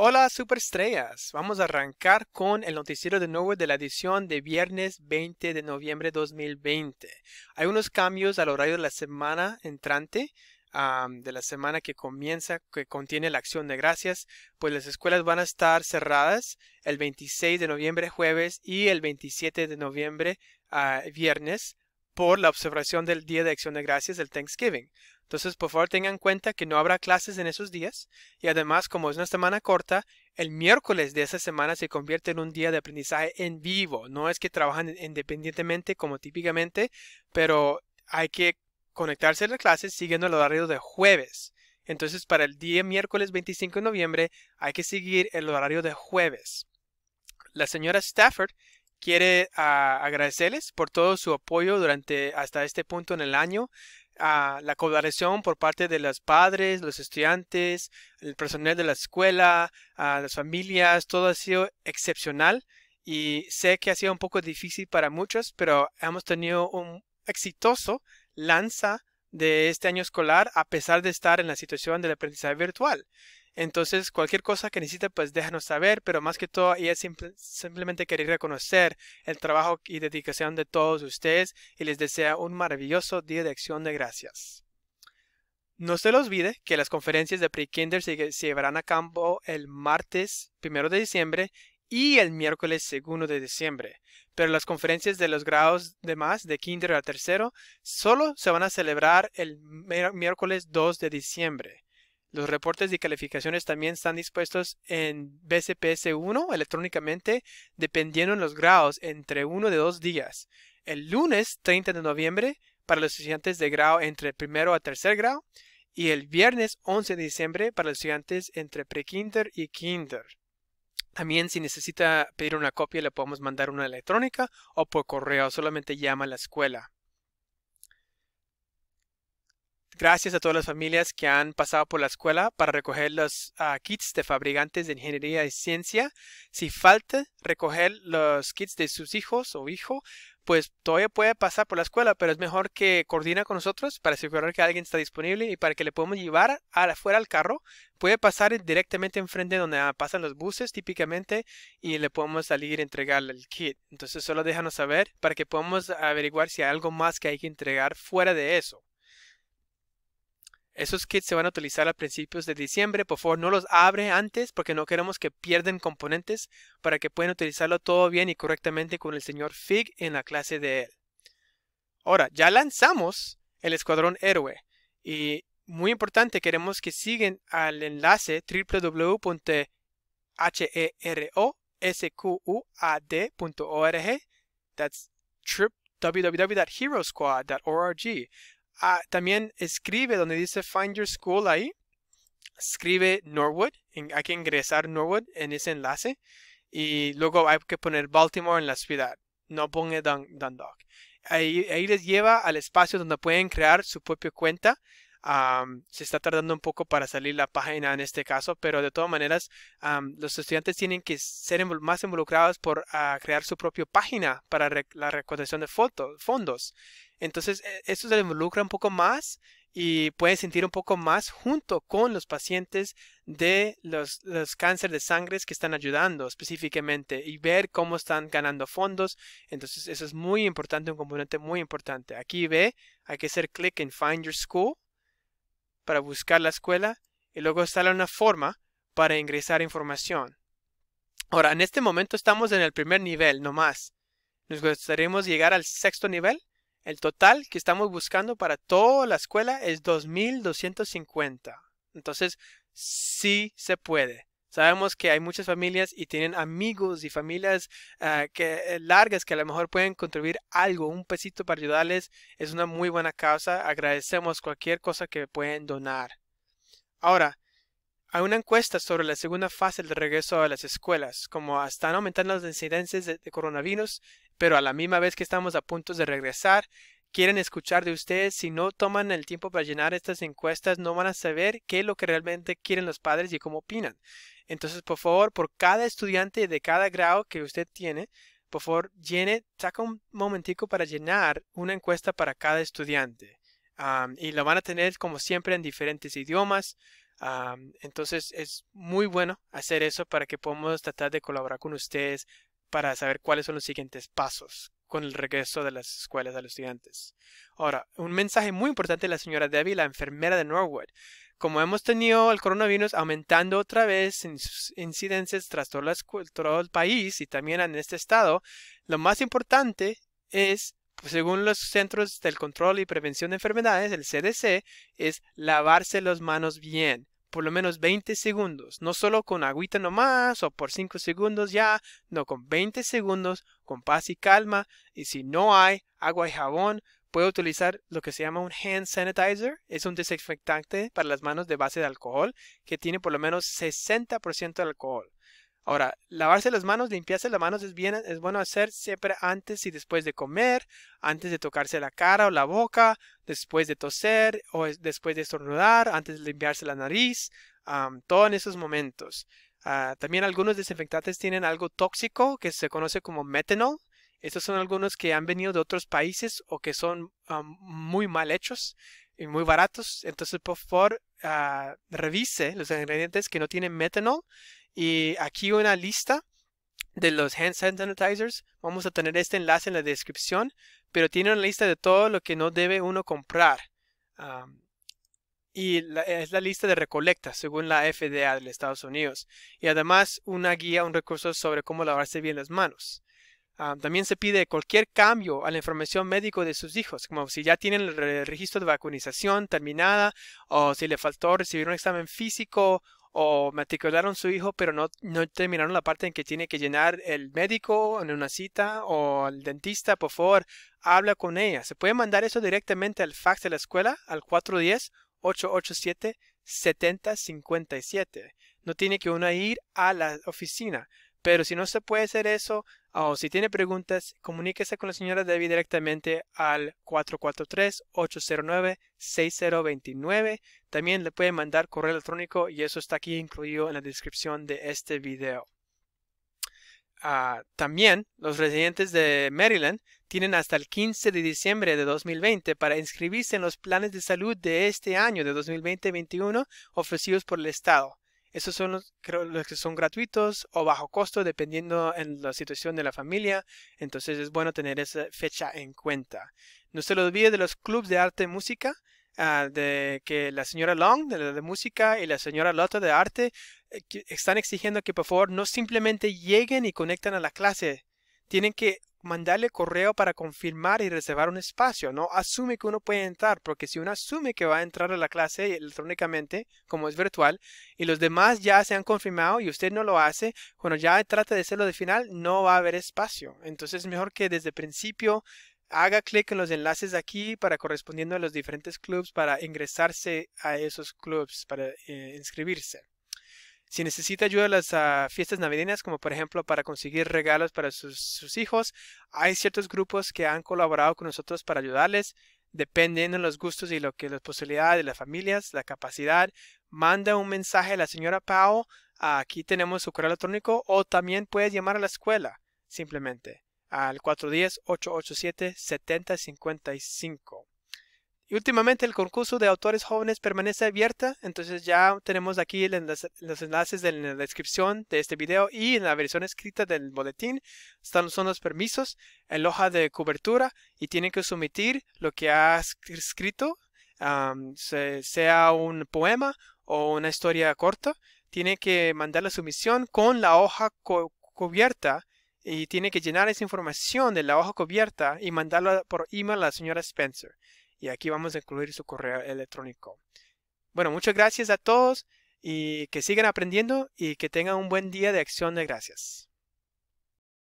Hola superestrellas, vamos a arrancar con el noticiero de nuevo de la edición de viernes 20 de noviembre 2020. Hay unos cambios al horario de la semana entrante, de la semana que comienza, que contiene la acción de gracias, pues las escuelas van a estar cerradas el 26 de noviembre jueves y el 27 de noviembre ah, viernes por la observación del Día de Acción de Gracias, el Thanksgiving. Entonces, por favor, tengan en cuenta que no habrá clases en esos días y además, como es una semana corta, el miércoles de esa semana se convierte en un día de aprendizaje en vivo. No es que trabajan independientemente como típicamente, pero hay que conectarse a las clases siguiendo el horario de jueves. Entonces, para el día miércoles 25 de noviembre hay que seguir el horario de jueves. La señora Stafford quiere ah, agradecerles por todo su apoyo durante hasta este punto en el año la colaboración por parte de los padres, los estudiantes, el personal de la escuela, a las familias, todo ha sido excepcional y sé que ha sido un poco difícil para muchos, pero hemos tenido un exitoso lanza de este año escolar a pesar de estar en la situación del aprendizaje virtual. Entonces, cualquier cosa que necesite, pues déjanos saber, pero más que todo, ella es simplemente quería reconocer el trabajo y dedicación de todos ustedes y les desea un maravilloso día de acción de gracias. No se los olvide que las conferencias de pre-kinder se, llevarán a cabo el martes 1 de diciembre y el miércoles 2 de diciembre, pero las conferencias de los grados de más, de kinder a tercero, solo se van a celebrar el miércoles 2 de diciembre. Los reportes y calificaciones también están dispuestos en BCPS1 electrónicamente dependiendo en los grados entre uno de dos días. El lunes 30 de noviembre para los estudiantes de grado entre primero a tercer grado y el viernes 11 de diciembre para los estudiantes entre prekinder y kinder. También si necesita pedir una copia le podemos mandar una electrónica o por correo, solamente llama a la escuela. Gracias a todas las familias que han pasado por la escuela para recoger los ah, kits de fabricantes de ingeniería y ciencia. Si falta recoger los kits de sus hijos o hijo, pues todavía puede pasar por la escuela, pero es mejor que coordina con nosotros para asegurar que alguien está disponible y para que le podamos llevar afuera al carro. Puede pasar directamente enfrente donde ah, pasan los buses típicamente y le podemos salir a entregarle el kit. Entonces solo déjanos saber para que podamos averiguar si hay algo más que hay que entregar fuera de eso. Esos kits se van a utilizar a principios de diciembre. Por favor, no los abre antes porque no queremos que pierden componentes para que puedan utilizarlo todo bien y correctamente con el señor Fig en la clase de él. Ahora, ya lanzamos el Escuadrón Héroe y muy importante, queremos que siguen al enlace www.herosquad.org. That's www.herosquad.org Ah, también escribe donde dice Find Your School ahí. Escribe Norwood. hay que ingresar Norwood en ese enlace. Y luego hay que poner Baltimore en la ciudad. No ponga Dundalk. Ahí, les lleva al espacio donde pueden crear su propia cuenta. se está tardando un poco para salir la página en este caso, pero de todas maneras los estudiantes tienen que ser más involucrados por ah, crear su propia página para la recolección de fotos, fondos. Entonces, e, esto se involucra un poco más y pueden sentir un poco más junto con los pacientes de los, cánceres de sangre que están ayudando específicamente y ver cómo están ganando fondos. Entonces, eso es muy importante, un componente muy importante. Aquí ve, hay que hacer clic en Find Your School para buscar la escuela y luego sale una forma para ingresar información. Ahora, en este momento estamos en el primer nivel, no más. Nos gustaría llegar al sexto nivel el total que estamos buscando para toda la escuela es 2250. Entonces, sí se puede. Sabemos que hay muchas familias y tienen amigos y familias ah, que, eh, largas que a lo mejor pueden contribuir algo, un pesito para ayudarles. Es una muy buena causa. Agradecemos cualquier cosa que pueden donar. Ahora, hay una encuesta sobre la segunda fase del regreso a las escuelas. Como están aumentando las incidencias de coronavirus, pero a la misma vez que estamos a punto de regresar, quieren escuchar de ustedes. Si no toman el tiempo para llenar estas encuestas, no van a saber qué es lo que realmente quieren los padres y cómo opinan. Entonces, por favor, por cada estudiante de cada grado que usted tiene, por favor, llene, saca un momentico para llenar una encuesta para cada estudiante. y la van a tener, como siempre, en diferentes idiomas. entonces, es muy bueno hacer eso para que podamos tratar de colaborar con ustedes para saber cuáles son los siguientes pasos con el regreso de las escuelas a los estudiantes. Ahora, un mensaje muy importante de la señora Debbie, la enfermera de Norwood. Como hemos tenido el coronavirus aumentando otra vez en sus incidencias tras todo, el país y también en este estado, lo más importante es, pues, según los Centros del Control y Prevención de Enfermedades, el CDC, es lavarse las manos bien por lo menos 20 segundos, no solo con agüita nomás o por 5 segundos ya, no con 20 segundos, con paz y calma, y si no hay agua y jabón, puedo utilizar lo que se llama un hand sanitizer, es un desinfectante para las manos de base de alcohol que tiene por lo menos 60% de alcohol. Ahora, lavarse las manos, limpiarse las manos es, bien, es bueno hacer siempre antes y después de comer, antes de tocarse la cara o la boca, después de toser o después de estornudar, antes de limpiarse la nariz, todo en esos momentos. Ah, también algunos desinfectantes tienen algo tóxico que se conoce como metanol. Estos son algunos que han venido de otros países o que son muy mal hechos y muy baratos. Entonces, por favor, ah, revise los ingredientes que no tienen metanol y aquí una lista de los hand sanitizers. Vamos a tener este enlace en la descripción, pero tiene una lista de todo lo que no debe uno comprar. y es la lista de recolecta según la FDA de Estados Unidos. Y además una guía, un recurso sobre cómo lavarse bien las manos. también se pide cualquier cambio a la información médica de sus hijos, como si ya tienen el registro de vacunización terminada o si le faltó recibir un examen físico o matricularon su hijo pero no, no terminaron la parte en que tiene que llenar el médico en una cita o el dentista, por favor, habla con ella. Se puede mandar eso directamente al fax de la escuela al 410-887-7057. No tiene que uno ir a la oficina. Pero si no se puede hacer eso, o si tiene preguntas, comuníquese con la señora Debbie directamente al 443-809-6029. También le puede mandar correo electrónico y eso está aquí incluido en la descripción de este video. Ah, también los residentes de Maryland tienen hasta el 15 de diciembre de 2020 para inscribirse en los planes de salud de este año de 2020-21 ofrecidos por el Estado. Esos son los, creo, los que son gratuitos o bajo costo dependiendo en la situación de la familia. Entonces es bueno tener esa fecha en cuenta. No se lo olvide de los clubes de arte y música. Ah, de que la señora Long de, de música y la señora Lotto de arte eh, están exigiendo que por favor no simplemente lleguen y conectan a la clase. Tienen que mandarle correo para confirmar y reservar un espacio. No asume que uno puede entrar, porque si uno asume que va a entrar a la clase electrónicamente, como es virtual, y los demás ya se han confirmado y usted no lo hace, cuando ya trata de hacerlo de final, no va a haber espacio. Entonces es mejor que desde el principio haga clic en los enlaces aquí para correspondiendo a los diferentes clubs para ingresarse a esos clubs, para eh, inscribirse. Si necesita ayuda a las fiestas navideñas, como por ejemplo para conseguir regalos para sus, hijos, hay ciertos grupos que han colaborado con nosotros para ayudarles. Dependiendo de los gustos y lo que las posibilidades de las familias, la capacidad, manda un mensaje a la señora Pau. Aquí tenemos su correo electrónico o también puedes llamar a la escuela simplemente al 410-887-7055. Y últimamente el concurso de autores jóvenes permanece abierta, entonces ya tenemos aquí los enlaces en la descripción de este video y en la versión escrita del boletín. Están son los permisos en la hoja de cobertura y tiene que someter lo que ha escrito, sea un poema o una historia corta. Tiene que mandar la sumisión con la hoja cubierta y tiene que llenar esa información de la hoja cubierta y mandarla por email a la señora Spencer y aquí vamos a incluir su correo electrónico. Bueno, muchas gracias a todos y que sigan aprendiendo y que tengan un buen día de acción de gracias.